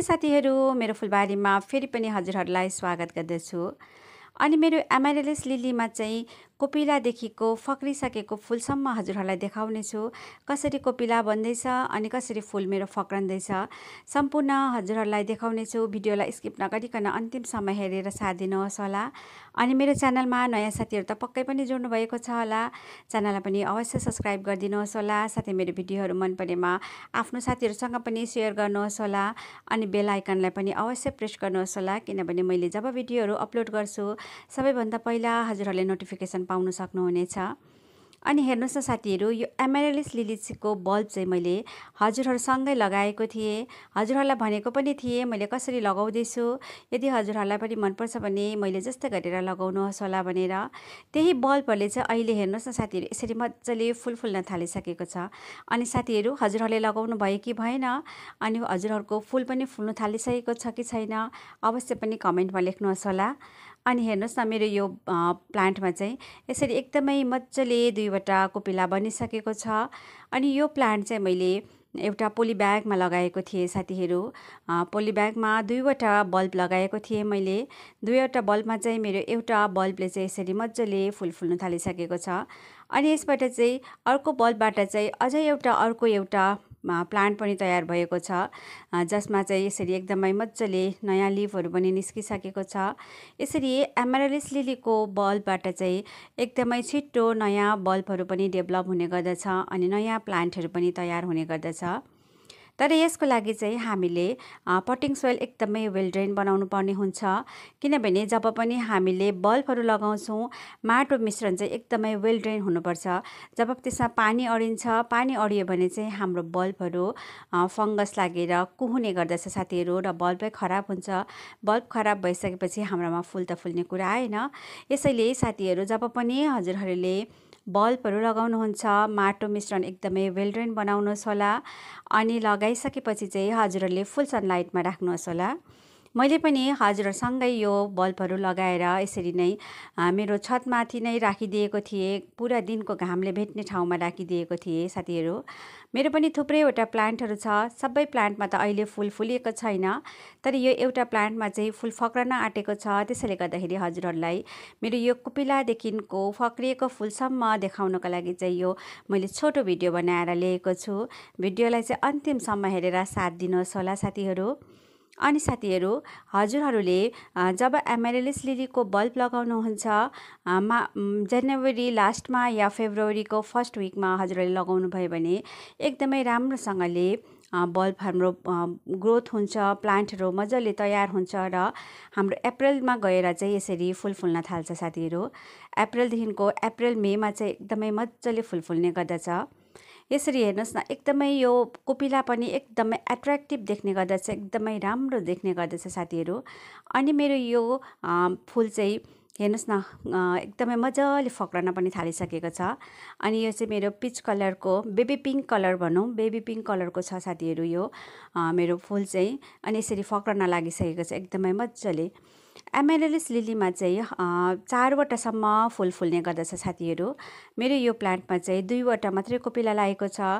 नमस्ते साथीहरू मेरो फुलबारीमा फेरि पनि हजुरहरूलाई स्वागत गर्दछु अनि मेरो एमआरएलएस लिलीमा चाहिँ कोपिलादेखिको फक्रिसकेको फुलसम्म हजुरहरूलाई देखाउनेछु कसरी कोपिला बन्दैछ अनि कसरी फुल मेरो फक्रन्दैछ सम्पूर्ण हजुरहरूलाई देखाउनेछु भिडियोलाई स्किप नगरिकन अन्तिमसम्म हेरेर साथ दिनुहोस् होला अनि मेरो च्यानलमा नयाँ साथीहरू त पक्कै पनि भएको छ होला च्यानललाई पनि अवश्य सब्सक्राइब गरिदिनुहोस् होला साथै मेरो भिडियोहरू मन परेमा आफ्नो साथीहरूसँग पनि सेयर गर्नुहोस् होला अनि बेल आइकनलाई पनि अवश्य प्रेस गर्नुहोस् होला किनभने मैले जब भिडियोहरू अपलोड गर्छु सबैभन्दा पहिला हजुरहरूले नोटिफिकेसन पाउन सक्नुहुनेछ अनि हेर्नुहोस् न साथीहरू यो एमेरेलिस लिलिचको बल्ब चाहिँ मैले हजुरहरूसँगै लगाएको थिएँ हजुरहरूलाई भनेको पनि थिएँ मैले कसरी लगाउँदैछु यदि हजुरहरूलाई पनि मनपर्छ भने मैले जस्तै गरेर लगाउनुहोस् होला भनेर त्यही बल्बहरूले चाहिँ अहिले हेर्नुहोस् न साथीहरू यसरी मजाले फुल फुल्न थालिसकेको छ अनि साथीहरू हजुरहरूले लगाउनु भयो कि भएन अनि हजुरहरूको फुल पनि फुल्नु थालिसकेको छ कि छैन अवश्य पनि कमेन्टमा लेख्नुहोस् होला अनि हेर्नुहोस् न मेरो यो प्लान्टमा चाहिँ यसरी एकदमै मजाले दुईवटा कोपिला बनिसकेको छ अनि यो प्लान्ट चाहिँ मैले एउटा पोलिब्यागमा लगाएको थिएँ साथीहरू पोलिब्यागमा दुईवटा बल्ब लगाएको थिएँ मैले दुईवटा बल्बमा चाहिँ मेरो एउटा बल्बले चाहिँ यसरी मजाले फुल फुल्नु थालिसकेको छ अनि यसबाट चाहिँ अर्को बल्बबाट चाहिँ अझै एउटा अर्को एउटा प्लान्ट पनि तयार भएको छ जसमा चाहिँ यसरी एकदमै मजाले नयाँ लिभहरू पनि निस्किसकेको छ यसरी एमरालिस लिलीको बल्बबाट चाहिँ एकदमै छिट्टो नयाँ बल्बहरू पनि डेभलप हुने गर्दछ अनि नयाँ प्लान्टहरू पनि तयार हुने गर्दछ तर यसको लागि चाहिँ हामीले पटिङ सोइल एकदमै वेल ड्रेन बनाउनु पर्ने हुन्छ किनभने जब पनि हामीले बल्बहरू लगाउँछौँ माटो मिश्रण चाहिँ एकदमै वेल ड्रेन हुनुपर्छ जब त्यसमा पानी अडिन्छ पानी अडियो भने चाहिँ हाम्रो बल्बहरू फङ्गस लागेर कुहुने गर्दछ साथीहरू र बल्बै खराब हुन्छ बल्ब खराब भइसकेपछि हाम्रोमा फुल त फुल्ने कुरा आएन यसैले साथीहरू जब पनि हजुरहरूले बल्बहरू लगाउनुहुन्छ माटो मिश्रण एकदमै वेल ड्रेन बनाउनुहोस् होला अनि लगाइसकेपछि चाहिँ हजुरहरूले फुल सनलाइटमा राख्नुहोस् होला मैले पनि हजुरहरूसँगै यो बल्बहरू लगाएर यसरी नै मेरो छतमाथि नै राखिदिएको थिएँ पुरा दिनको घामले भेट्ने ठाउँमा राखिदिएको थिएँ साथीहरू मेरो पनि थुप्रैवटा प्लान्टहरू छ सबै प्लान्टमा त अहिले फुल फुलिएको छैन तर यो एउटा प्लान्टमा चाहिँ फुल फक्रन आँटेको छ त्यसैले गर्दाखेरि हजुरहरूलाई मेरो यो कुपिलादेखिको फक्रिएको फुलसम्म देखाउनको लागि चाहिँ यो मैले छोटो भिडियो बनाएर लिएको छु भिडियोलाई चाहिँ अन्तिमसम्म हेरेर साथ दिनुहोस् होला साथीहरू अनि साथीहरू हजुरहरूले जब एमआरएलएस लिलीको बल्ब लगाउनुहुन्छ मा जनवरी लास्टमा या फेब्रुअरीको फर्स्ट विकमा हजुरहरूले लगाउनुभयो भने एकदमै राम्रोसँगले बल्ब हाम्रो ग्रोथ हुन्छ प्लान्टहरू मजाले तयार हुन्छ र हाम्रो अप्रेलमा गएर चाहिँ यसरी फुल फुल्न थाल्छ साथीहरू अप्रेलदेखिको अप्रेल मेमा चाहिँ एकदमै मजाले फुल फुल्ने गर्दछ यसरी हेर्नुहोस् न एकदमै यो कोपिला पनि एकदमै एट्र्याक्टिभ देख्ने गर्दछ एकदमै राम्रो देख्ने गर्दछ साथीहरू अनि मेरो यो फुल चाहिँ हेर्नुहोस् न एकदमै मजाले फक्रन पनि थालिसकेको छ अनि यो चाहिँ मेरो पिच कलरको बेबी पिङ्क कलर भनौँ बेबी पिङ्क कलरको छ साथीहरू यो मेरो फुल चाहिँ अनि यसरी फक्रन लागिसकेको छ एकदमै मजाले एमेलेलिस लिलीमा चाहिँ चारवटासम्म फुल फुल्ने गर्दछ साथीहरू मेरो यो प्लान्टमा चाहिँ दुईवटा मात्रै कोपिला लागेको छ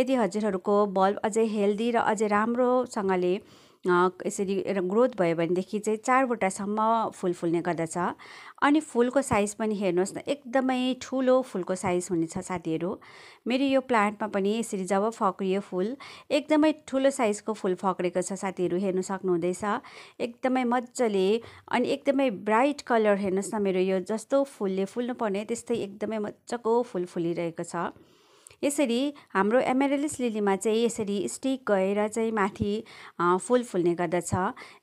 यदि हजुरहरूको बल्ब अझै हेल्दी र अझै राम्रोसँगले यसरी ग्रोथ भयो भनेदेखि चाहिँ चारवटासम्म फुल फुल्ने गर्दछ अनि फुलको साइज पनि हेर्नुहोस् न एकदमै ठुलो फुलको साइज हुनेछ साथीहरू मेरो यो प्लान्टमा पनि यसरी जब फक्रियो फुल एकदमै ठुलो साइजको फुल फक्रेको छ साथीहरू हेर्नु सक्नुहुँदैछ एकदमै मजाले अनि एकदमै ब्राइट कलर हेर्नुहोस् न मेरो यो जस्तो फुलले फुल्नुपर्ने त्यस्तै एकदमै मजाको फुल फुलिरहेको छ यसरी हाम्रो एमेरेलिस लिलीमा चाहिँ यसरी स्टिक गएर चाहिँ माथि फुल फुल्ने गर्दछ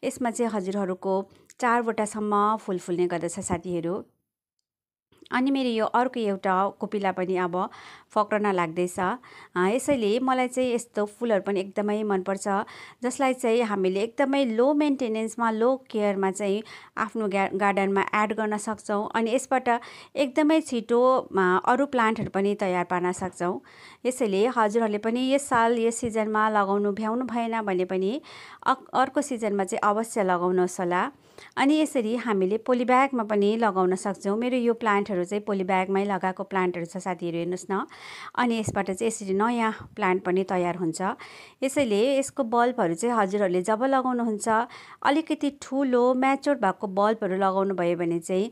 यसमा चाहिँ हजुरहरूको चारवटासम्म फुल फुल्ने गर्दछ साथीहरू अनि मेरो यो अर्को एउटा कोपिला पनि अब फक्रन लाग्दैछ यसैले मलाई चाहिँ यस्तो फुलहरू पनि एकदमै मनपर्छ जसलाई चाहिँ हामीले एकदमै लो मेन्टेनेन्समा लो केयरमा चाहिँ आफ्नो गा गार्डनमा एड गर्न सक्छौँ अनि यसबाट एकदमै छिटो अरू प्लान्टहरू पनि तयार पार्न सक्छौँ यसैले हजुरहरूले पनि यस साल यस सिजनमा लगाउनु भ्याउनु भएन भने पनि अर्को सिजनमा चाहिँ अवश्य लगाउनुहोस् होला अनि यसरी हामीले पोलिब्यागमा पनि लगाउन सक्छौँ मेरो यो प्लान्टहरू प्लान्टहरू चाहिँ पोलिब्यागमै लगाएको प्लान्टहरू छ साथीहरू हेर्नुहोस् न अनि यसबाट चाहिँ यसरी नयाँ प्लान्ट पनि तयार हुन्छ यसैले यसको बल्बहरू चाहिँ हजुरहरूले जब लगाउनुहुन्छ अलिकति ठुलो म्याचोर भएको बल्बहरू लगाउनु भयो भने चाहिँ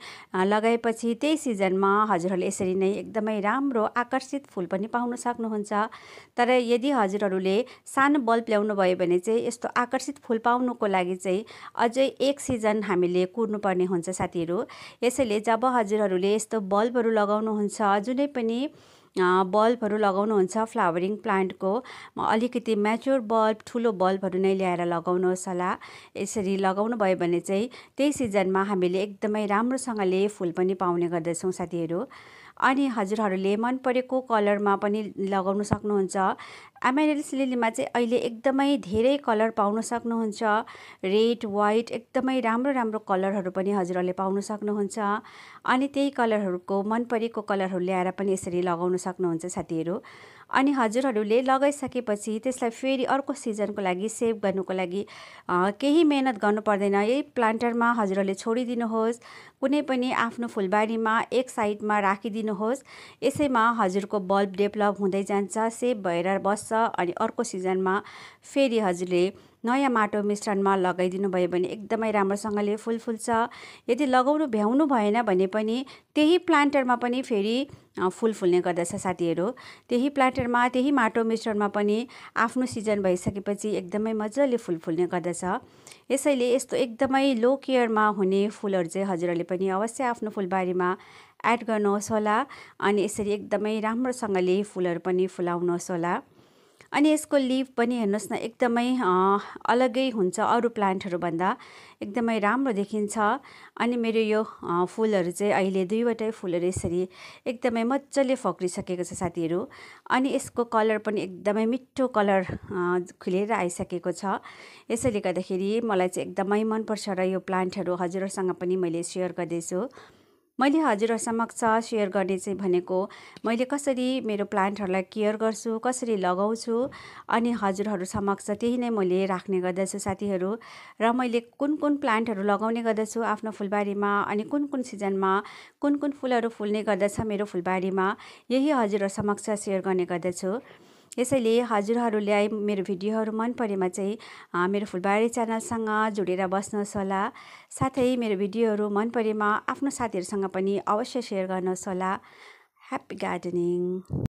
लगाएपछि त्यही सिजनमा हजुरहरूले यसरी नै एकदमै राम्रो आकर्षित फुल पनि पाउन सक्नुहुन्छ तर यदि हजुरहरूले सानो बल्ब ल्याउनु भयो भने चाहिँ यस्तो आकर्षित फुल पाउनुको लागि चाहिँ अझै एक सिजन हामीले कुर्नुपर्ने हुन्छ साथीहरू यसैले जब हजुरहरूले यस्तो जस्तो बल्बहरू लगाउनुहुन्छ जुनै पनि बल्बहरू लगाउनुहुन्छ फ्लावरिङ प्लान्टको अलिकति म्याच्योर बल्ब ठुलो बल्बहरू नै ल्याएर लगाउनुहोस् होला यसरी लगाउनु भयो भने चाहिँ त्यही सिजनमा हामीले एकदमै राम्रोसँगले फुल पनि पाउने गर्दछौँ साथीहरू अनि हजुरहरूले मन परेको कलरमा पनि लगाउन सक्नुहुन्छ एमाइरेलिस लिलीमा चाहिँ अहिले एकदमै धेरै कलर पाउन सक्नुहुन्छ रेड वाइट एकदमै राम्रो राम्रो कलरहरू पनि हजुरहरूले पाउन सक्नुहुन्छ अनि त्यही कलरहरूको मन परेको कलरहरू ल्याएर पनि यसरी लगाउन सक्नुहुन्छ साथीहरू अनि हजुरहरूले लगाइसकेपछि त्यसलाई फेरि अर्को सिजनको लागि सेभ गर्नुको लागि केही मेहनत गर्नु पर्दैन यही प्लान्टरमा हजुरहरूले छोडिदिनुहोस् कुनै पनि आफ्नो फुलबारीमा एक साइडमा राखिदिनुहोस् यसैमा हजुरको बल्ब डेभलप हुँदै जान्छ सेभ भएर बस्छ अनि अर्को सिजनमा फेरि हजुरले नयाँ माटो मिश्रणमा लगाइदिनु भयो भने एकदमै राम्रोसँगले फुल फुल्छ यदि लगाउनु भ्याउनु भएन भने पनि त्यही प्लान्टरमा पनि फेरि फुल फुल्ने गर्दछ साथीहरू त्यही प्लान्टरमा त्यही माटो मिश्रणमा पनि आफ्नो सिजन भइसकेपछि एकदमै मजाले फुल फुल्ने गर्दछ यसैले यस्तो एकदमै लो केयरमा हुने फुलहरू चाहिँ हजुरहरूले पनि अवश्य आफ्नो फुलबारीमा एड गर्नुहोस् होला अनि यसरी एकदमै राम्रोसँगले फुलहरू पनि फुलाउनुहोस् होला अनि यसको लिभ पनि हेर्नुहोस् न एकदमै अलग्गै हुन्छ अरू प्लान्टहरूभन्दा एकदमै राम्रो देखिन्छ अनि मेरो यो फुलहरू चाहिँ अहिले दुईवटै फुलहरू यसरी एकदमै मजाले फक्रिसकेको छ साथीहरू अनि यसको कलर पनि एकदमै मिठो कलर खुलेर आइसकेको छ यसैले गर्दाखेरि मलाई चाहिँ एकदमै मनपर्छ र यो प्लान्टहरू हजुरहरूसँग पनि मैले सेयर गर्दैछु मैले हजुर समक्ष सेयर गर्ने चाहिँ भनेको मैले कसरी मेरो प्लान्टहरूलाई केयर गर्छु कसरी लगाउँछु अनि हजुरहरू समक्ष त्यही नै मैले राख्ने गर्दछु साथीहरू र मैले कुन कुन प्लान्टहरू लगाउने गर्दछु आफ्नो फुलबारीमा अनि कुन कुन सिजनमा कुन कुन फुलहरू फुल्ने गर्दछ मेरो फुलबारीमा यही हजुरहरू समक्ष सेयर गर्ने गर्दछु यसैले हजुरहरूलाई मेरो भिडियोहरू मन परेमा चाहिँ मेरो फुलबारी च्यानलसँग जोडेर बस्नुहोस् होला साथै मेरो भिडियोहरू मन परेमा आफ्नो साथीहरूसँग पनि अवश्य सेयर गर्नुहोस् होला ह्याप्पी गार्डनिङ